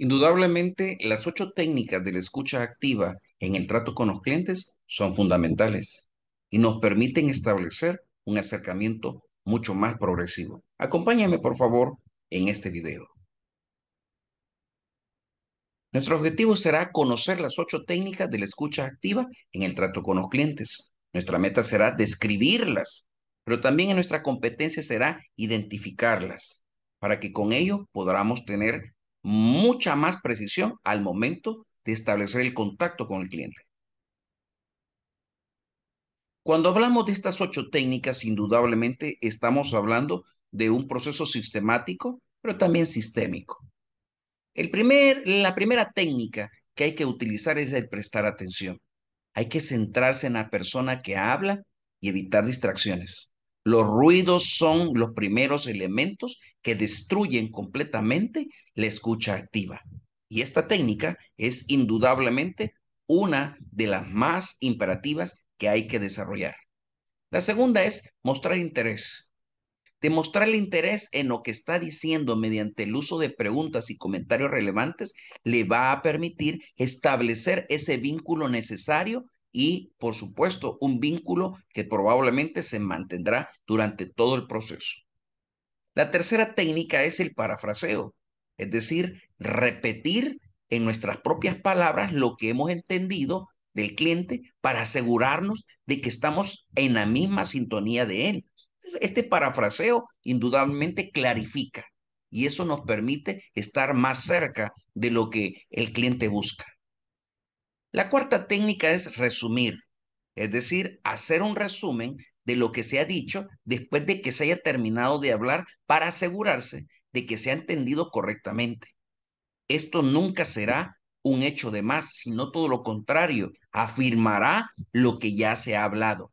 Indudablemente, las ocho técnicas de la escucha activa en el trato con los clientes son fundamentales y nos permiten establecer un acercamiento mucho más progresivo. Acompáñame, por favor, en este video. Nuestro objetivo será conocer las ocho técnicas de la escucha activa en el trato con los clientes. Nuestra meta será describirlas, pero también en nuestra competencia será identificarlas, para que con ello podamos tener mucha más precisión al momento de establecer el contacto con el cliente. Cuando hablamos de estas ocho técnicas, indudablemente estamos hablando de un proceso sistemático, pero también sistémico. El primer, la primera técnica que hay que utilizar es el prestar atención. Hay que centrarse en la persona que habla y evitar distracciones. Los ruidos son los primeros elementos que destruyen completamente la escucha activa. Y esta técnica es indudablemente una de las más imperativas que hay que desarrollar. La segunda es mostrar interés. Demostrar el interés en lo que está diciendo mediante el uso de preguntas y comentarios relevantes le va a permitir establecer ese vínculo necesario y, por supuesto, un vínculo que probablemente se mantendrá durante todo el proceso. La tercera técnica es el parafraseo, es decir, repetir en nuestras propias palabras lo que hemos entendido del cliente para asegurarnos de que estamos en la misma sintonía de él. Este parafraseo indudablemente clarifica y eso nos permite estar más cerca de lo que el cliente busca. La cuarta técnica es resumir, es decir, hacer un resumen de lo que se ha dicho después de que se haya terminado de hablar para asegurarse de que se ha entendido correctamente. Esto nunca será un hecho de más, sino todo lo contrario, afirmará lo que ya se ha hablado.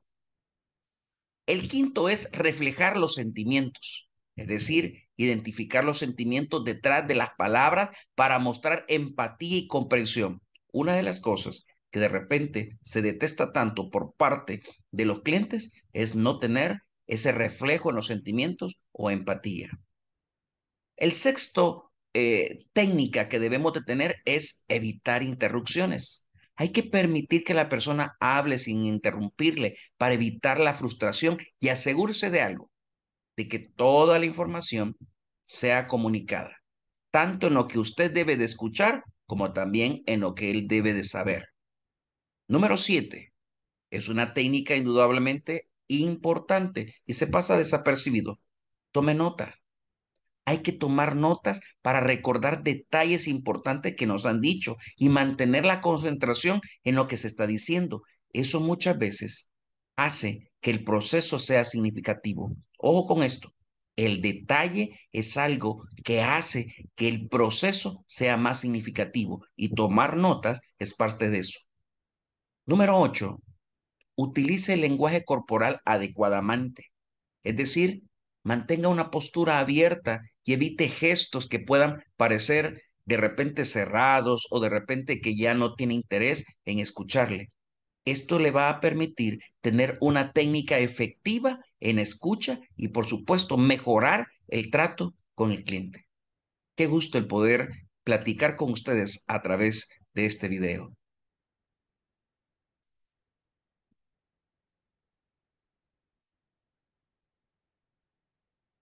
El quinto es reflejar los sentimientos, es decir, identificar los sentimientos detrás de las palabras para mostrar empatía y comprensión. Una de las cosas que de repente se detesta tanto por parte de los clientes es no tener ese reflejo en los sentimientos o empatía. El sexto eh, técnica que debemos de tener es evitar interrupciones. Hay que permitir que la persona hable sin interrumpirle para evitar la frustración y asegurarse de algo, de que toda la información sea comunicada, tanto en lo que usted debe de escuchar como también en lo que él debe de saber. Número siete, es una técnica indudablemente importante y se pasa desapercibido. Tome nota. Hay que tomar notas para recordar detalles importantes que nos han dicho y mantener la concentración en lo que se está diciendo. Eso muchas veces hace que el proceso sea significativo. Ojo con esto. El detalle es algo que hace que el proceso sea más significativo y tomar notas es parte de eso. Número 8. Utilice el lenguaje corporal adecuadamente, es decir, mantenga una postura abierta y evite gestos que puedan parecer de repente cerrados o de repente que ya no tiene interés en escucharle. Esto le va a permitir tener una técnica efectiva en escucha y por supuesto mejorar el trato con el cliente. Qué gusto el poder platicar con ustedes a través de este video.